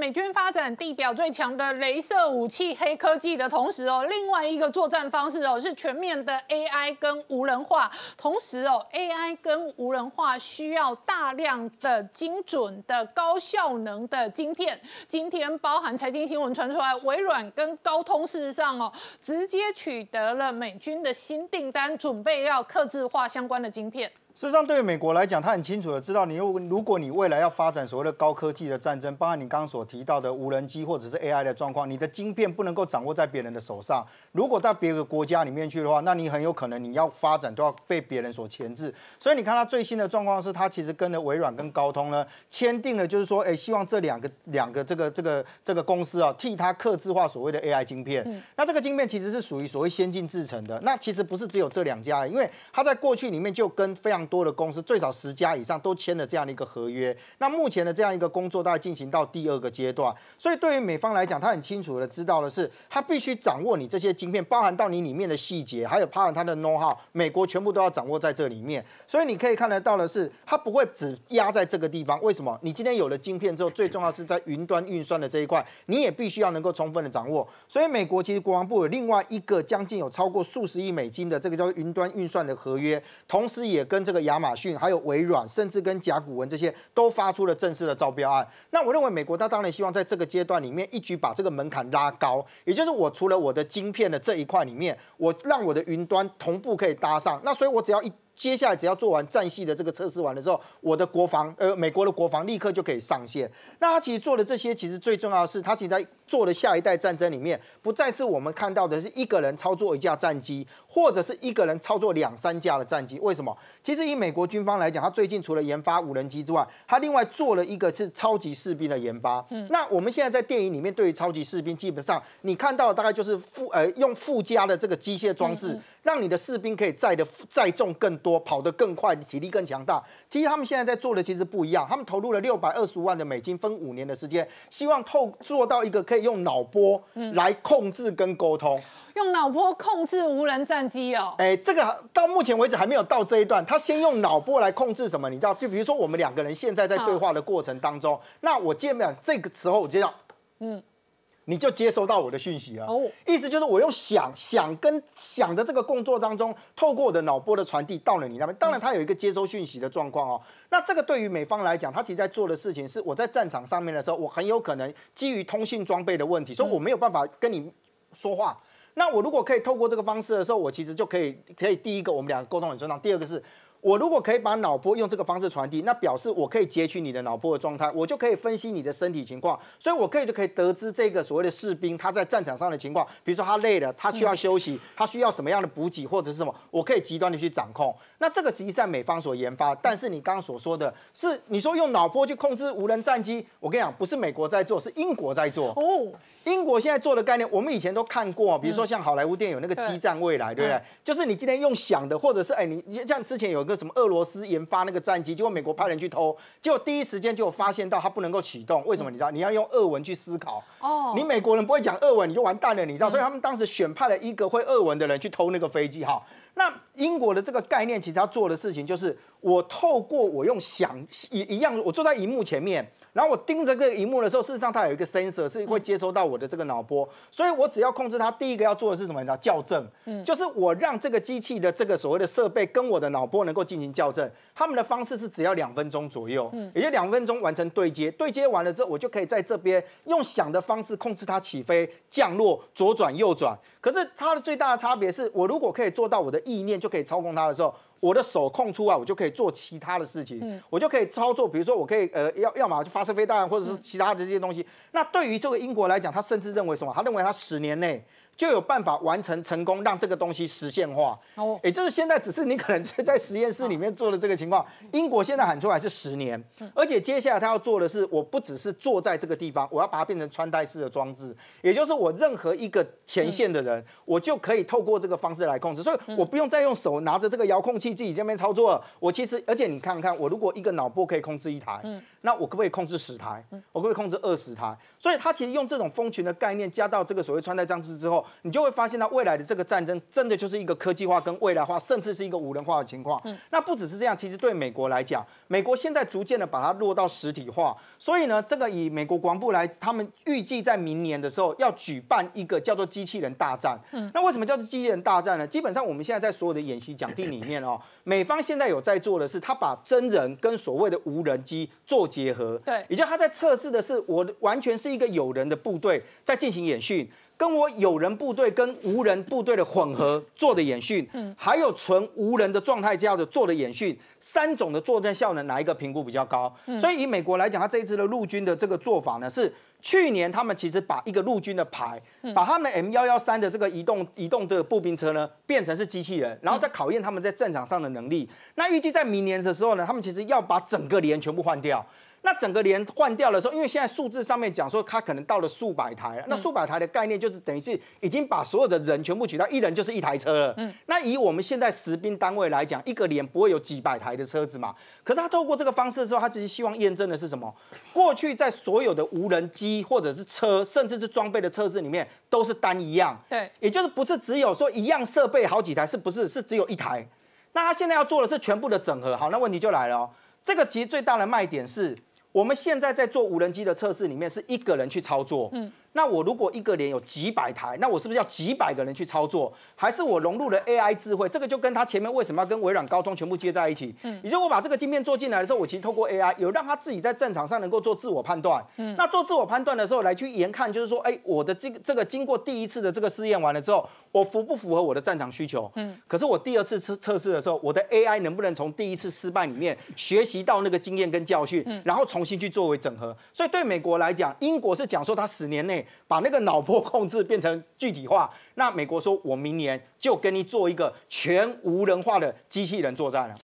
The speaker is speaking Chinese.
美军发展地表最强的镭射武器黑科技的同时哦，另外一个作战方式哦是全面的 AI 跟无人化，同时哦 AI 跟无人化需要大量的精准的高效能的晶片。今天包含财经新闻传出来，微软跟高通事实上哦直接取得了美军的新订单，准备要刻制化相关的晶片。事实上，对于美国来讲，他很清楚的知道，你如如果你未来要发展所谓的高科技的战争，包括你刚刚所提到的无人机或者是 AI 的状况，你的晶片不能够掌握在别人的手上。如果到别的国家里面去的话，那你很有可能你要发展都要被别人所钳制。所以你看，他最新的状况是他其实跟了微软跟高通呢签订了，就是说，哎，希望这两个两个这个这个这个公司啊，替他刻制化所谓的 AI 晶片。那这个晶片其实是属于所谓先进制成的。那其实不是只有这两家，因为他在过去里面就跟非常多的公司最少十家以上都签了这样的一个合约。那目前的这样一个工作大概进行到第二个阶段，所以对于美方来讲，他很清楚的知道的是，他必须掌握你这些晶片，包含到你里面的细节，还有包含它的 know how，美国全部都要掌握在这里面。所以你可以看得到的是，它不会只压在这个地方。为什么？你今天有了晶片之后，最重要是在云端运算的这一块，你也必须要能够充分的掌握。所以美国其实国防部有另外一个将近有超过数十亿美金的这个叫云端运算的合约，同时也跟这个亚马逊还有微软，甚至跟甲骨文这些都发出了正式的招标案。那我认为美国他当然希望在这个阶段里面一举把这个门槛拉高，也就是我除了我的晶片的这一块里面，我让我的云端同步可以搭上。那所以，我只要一接下来只要做完战系的这个测试完的时候，我的国防呃美国的国防立刻就可以上线。那他其实做的这些，其实最重要的是他其实在。做的下一代战争里面，不再是我们看到的是一个人操作一架战机，或者是一个人操作两三架的战机。为什么？其实以美国军方来讲，他最近除了研发无人机之外，他另外做了一个是超级士兵的研发。嗯，那我们现在在电影里面对于超级士兵，基本上你看到的大概就是附呃用附加的这个机械装置，让你的士兵可以载的载重更多，跑得更快，体力更强大。其实他们现在在做的其实不一样，他们投入了六百二十五万的美金，分五年的时间，希望透做到一个。可以用脑波来控制跟沟通，用脑波控制无人战机哦。哎，这个到目前为止还没有到这一段，他先用脑波来控制什么？你知道，就比如说我们两个人现在在对话的过程当中，那我见面这个时候我就要，嗯。你就接收到我的讯息了。哦，意思就是我用想想跟想的这个工作当中，透过我的脑波的传递到了你那边。当然，它有一个接收讯息的状况哦。那这个对于美方来讲，他其实在做的事情是：我在战场上面的时候，我很有可能基于通信装备的问题，所以我没有办法跟你说话。那我如果可以透过这个方式的时候，我其实就可以可以第一个我们两个沟通很顺畅，第二个是。我如果可以把脑波用这个方式传递，那表示我可以截取你的脑波的状态，我就可以分析你的身体情况，所以我可以就可以得知这个所谓的士兵他在战场上的情况，比如说他累了，他需要休息，他需要什么样的补给或者是什么，我可以极端的去掌控。那这个实际在美方所研发，但是你刚刚所说的是，你说用脑波去控制无人战机，我跟你讲，不是美国在做，是英国在做。哦，英国现在做的概念，我们以前都看过，比如说像好莱坞电影有那个《激战未来》，对不对？就是你今天用想的，或者是哎，你像之前有个。什么俄罗斯研发那个战机，结果美国派人去偷，结果第一时间就发现到它不能够启动。为什么？你知道？你要用俄文去思考哦。你美国人不会讲俄文，你就完蛋了。你知道，所以他们当时选派了一个会俄文的人去偷那个飞机哈。那英国的这个概念，其实要做的事情就是，我透过我用想一一样，我坐在荧幕前面，然后我盯着这个荧幕的时候，事实上它有一个 sensor 是会接收到我的这个脑波，所以我只要控制它，第一个要做的是什么道校正，就是我让这个机器的这个所谓的设备跟我的脑波能够进行校正。他们的方式是只要两分钟左右，也就两分钟完成对接，对接完了之后，我就可以在这边用想的方式控制它起飞、降落、左转、右转。可是它的最大的差别是，我如果可以做到我的意念就可以操控它的时候，我的手空出来，我就可以做其他的事情，我就可以操作，比如说，我可以呃，要要么发射飞弹，或者是其他的这些东西。那对于这个英国来讲，他甚至认为什么？他认为他十年内。就有办法完成成功，让这个东西实现化。哦，也就是现在只是你可能在在实验室里面做的这个情况。英国现在喊出来是十年，而且接下来他要做的是，我不只是坐在这个地方，我要把它变成穿戴式的装置。也就是我任何一个前线的人，我就可以透过这个方式来控制，所以我不用再用手拿着这个遥控器自己这边操作了。我其实，而且你看看，我如果一个脑波可以控制一台，嗯。那我可不可以控制十台？我可不可以控制二十台？所以他其实用这种蜂群的概念加到这个所谓穿戴装置之后，你就会发现，到未来的这个战争，真的就是一个科技化、跟未来化，甚至是一个无人化的情况。那不只是这样，其实对美国来讲，美国现在逐渐的把它落到实体化。所以呢，这个以美国国防部来，他们预计在明年的时候要举办一个叫做机器人大战。那为什么叫做机器人大战呢？基本上我们现在在所有的演习讲地里面哦。美方现在有在做的是，他把真人跟所谓的无人机做结合，对，也就他在测试的是，我完全是一个有人的部队在进行演训，跟我有人部队跟无人部队的混合做的演训，嗯，还有纯无人的状态下的做的演训，三种的作战效能哪一个评估比较高？所以以美国来讲，他这一次的陆军的这个做法呢是。去年他们其实把一个陆军的牌，把他们 M 幺幺三的这个移动移动的步兵车呢，变成是机器人，然后再考验他们在战场上的能力。那预计在明年的时候呢，他们其实要把整个连全部换掉。那整个连换掉的时候，因为现在数字上面讲说，它可能到了数百台那数百台的概念就是等于是已经把所有的人全部取代，一人就是一台车了。嗯。那以我们现在实兵单位来讲，一个连不会有几百台的车子嘛？可是他透过这个方式的时候，他其实希望验证的是什么？过去在所有的无人机或者是车，甚至是装备的车子里面，都是单一样。对。也就是不是只有说一样设备好几台，是不是？是只有一台。那他现在要做的是全部的整合。好，那问题就来了哦。这个其实最大的卖点是。我们现在在做无人机的测试，里面是一个人去操作。那我如果一个连有几百台，那我是不是要几百个人去操作？还是我融入了 AI 智慧？这个就跟他前面为什么要跟微软、高通全部接在一起？嗯，也就我把这个芯片做进来的时候，我其实透过 AI 有让他自己在战场上能够做自我判断。嗯，那做自我判断的时候来去研看，就是说，哎，我的这个这个经过第一次的这个试验完了之后，我符不符合我的战场需求？嗯，可是我第二次测测试的时候，我的 AI 能不能从第一次失败里面学习到那个经验跟教训，嗯、然后重新去作为整合？所以对美国来讲，英国是讲说他十年内。把那个脑波控制变成具体化，那美国说我明年就跟你做一个全无人化的机器人作战了。